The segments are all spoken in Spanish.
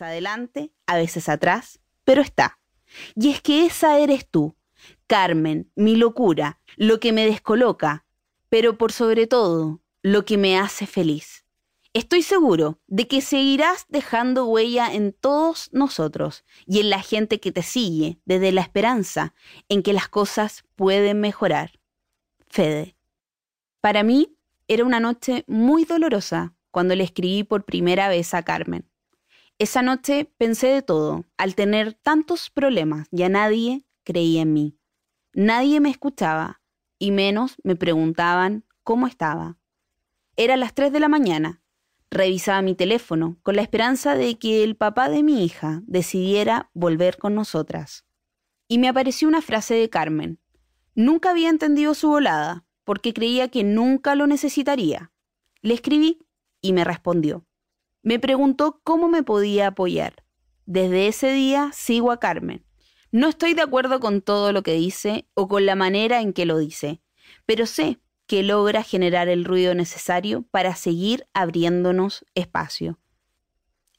adelante, a veces atrás, pero está. Y es que esa eres tú, Carmen, mi locura, lo que me descoloca, pero por sobre todo, lo que me hace feliz. Estoy seguro de que seguirás dejando huella en todos nosotros y en la gente que te sigue desde la esperanza en que las cosas pueden mejorar. Fede. Para mí era una noche muy dolorosa cuando le escribí por primera vez a Carmen. Esa noche pensé de todo, al tener tantos problemas, ya nadie creía en mí. Nadie me escuchaba, y menos me preguntaban cómo estaba. Era las 3 de la mañana. Revisaba mi teléfono con la esperanza de que el papá de mi hija decidiera volver con nosotras. Y me apareció una frase de Carmen. Nunca había entendido su volada, porque creía que nunca lo necesitaría. Le escribí y me respondió. Me preguntó cómo me podía apoyar. Desde ese día sigo a Carmen. No estoy de acuerdo con todo lo que dice o con la manera en que lo dice, pero sé que logra generar el ruido necesario para seguir abriéndonos espacio.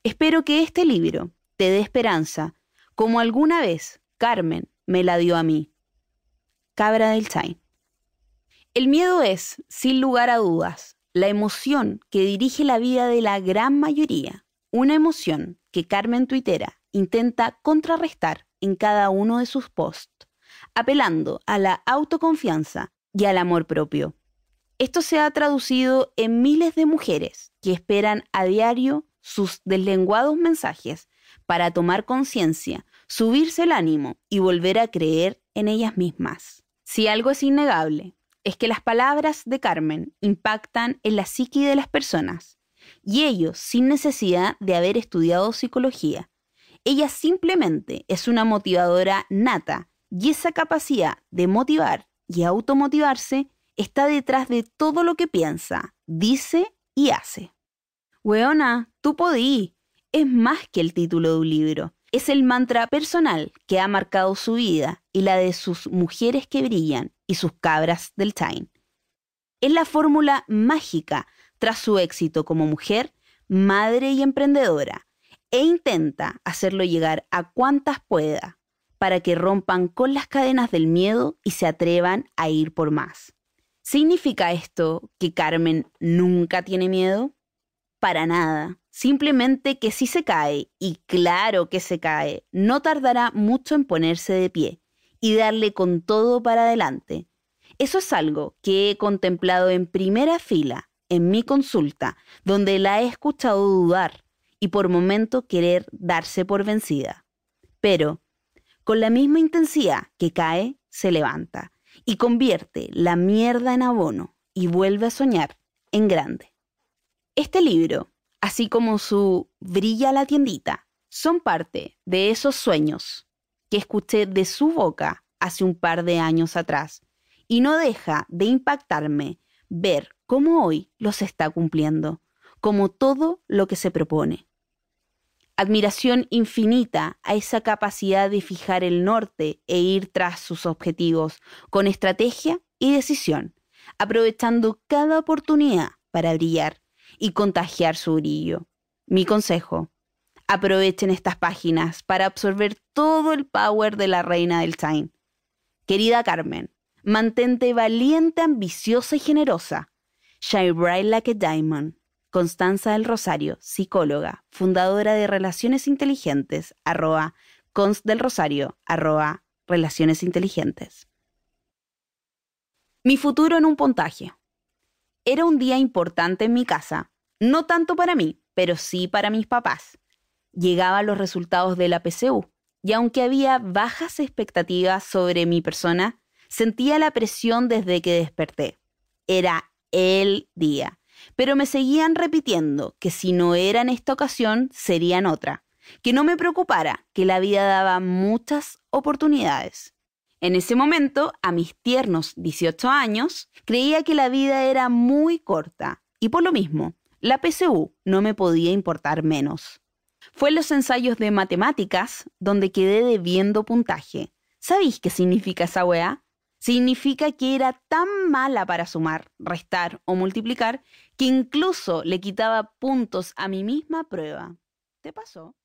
Espero que este libro te dé esperanza, como alguna vez Carmen me la dio a mí. Cabra del Sain. El miedo es, sin lugar a dudas, la emoción que dirige la vida de la gran mayoría, una emoción que Carmen Tuitera intenta contrarrestar en cada uno de sus posts, apelando a la autoconfianza y al amor propio. Esto se ha traducido en miles de mujeres que esperan a diario sus deslenguados mensajes para tomar conciencia, subirse el ánimo y volver a creer en ellas mismas. Si algo es innegable, es que las palabras de Carmen impactan en la psique de las personas, y ello sin necesidad de haber estudiado psicología. Ella simplemente es una motivadora nata, y esa capacidad de motivar y automotivarse está detrás de todo lo que piensa, dice y hace. Weona, tú podí. Es más que el título de un libro. Es el mantra personal que ha marcado su vida y la de sus mujeres que brillan y sus cabras del Time. Es la fórmula mágica tras su éxito como mujer, madre y emprendedora, e intenta hacerlo llegar a cuantas pueda para que rompan con las cadenas del miedo y se atrevan a ir por más. ¿Significa esto que Carmen nunca tiene miedo? Para nada. Simplemente que si se cae, y claro que se cae, no tardará mucho en ponerse de pie y darle con todo para adelante. Eso es algo que he contemplado en primera fila, en mi consulta, donde la he escuchado dudar y por momento querer darse por vencida. Pero, con la misma intensidad que cae, se levanta y convierte la mierda en abono y vuelve a soñar en grande. Este libro así como su brilla la tiendita, son parte de esos sueños que escuché de su boca hace un par de años atrás y no deja de impactarme ver cómo hoy los está cumpliendo, como todo lo que se propone. Admiración infinita a esa capacidad de fijar el norte e ir tras sus objetivos con estrategia y decisión, aprovechando cada oportunidad para brillar y contagiar su brillo. Mi consejo, aprovechen estas páginas para absorber todo el power de la reina del time. Querida Carmen, mantente valiente, ambiciosa y generosa. Shine bright like a diamond. Constanza del Rosario, psicóloga, fundadora de Relaciones Inteligentes, arroba, const del Rosario, arroba, Relaciones Inteligentes. Mi futuro en un puntaje. Era un día importante en mi casa, no tanto para mí, pero sí para mis papás. Llegaban los resultados de la PCU, y aunque había bajas expectativas sobre mi persona, sentía la presión desde que desperté. Era el día, pero me seguían repitiendo que si no era en esta ocasión, serían otra, que no me preocupara, que la vida daba muchas oportunidades. En ese momento, a mis tiernos 18 años, creía que la vida era muy corta y por lo mismo, la PSU no me podía importar menos. Fue en los ensayos de matemáticas donde quedé debiendo puntaje. ¿Sabéis qué significa esa weá? Significa que era tan mala para sumar, restar o multiplicar que incluso le quitaba puntos a mi misma prueba. ¿Te pasó?